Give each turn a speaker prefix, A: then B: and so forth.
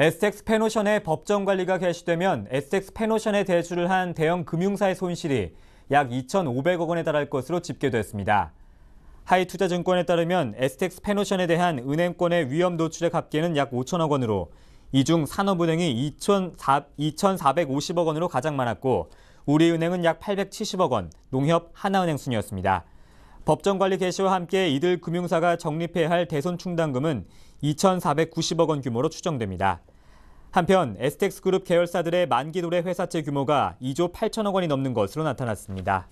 A: 에스텍스 페노션의 법정 관리가 개시되면 에스텍스 페노션에 대출을한 대형 금융사의 손실이 약 2,500억 원에 달할 것으로 집계됐습니다. 하이투자증권에 따르면 STX 페노션에 대한 은행권의 위험 노출의 값계는 약 5천억 원으로 이 중 산업은행이 2,450억 원으로 가장 많았고 우리은행은 약 870억 원, 농협 하나은행 순이었습니다. 법정 관리 개시와 함께 이들 금융사가 적립해야 할 대손 충당금은 2,490억 원 규모로 추정됩니다. 한편 에스텍스 그룹 계열사들의 만기 도래 회사채 규모가 2조 8천억 원이 넘는 것으로 나타났습니다.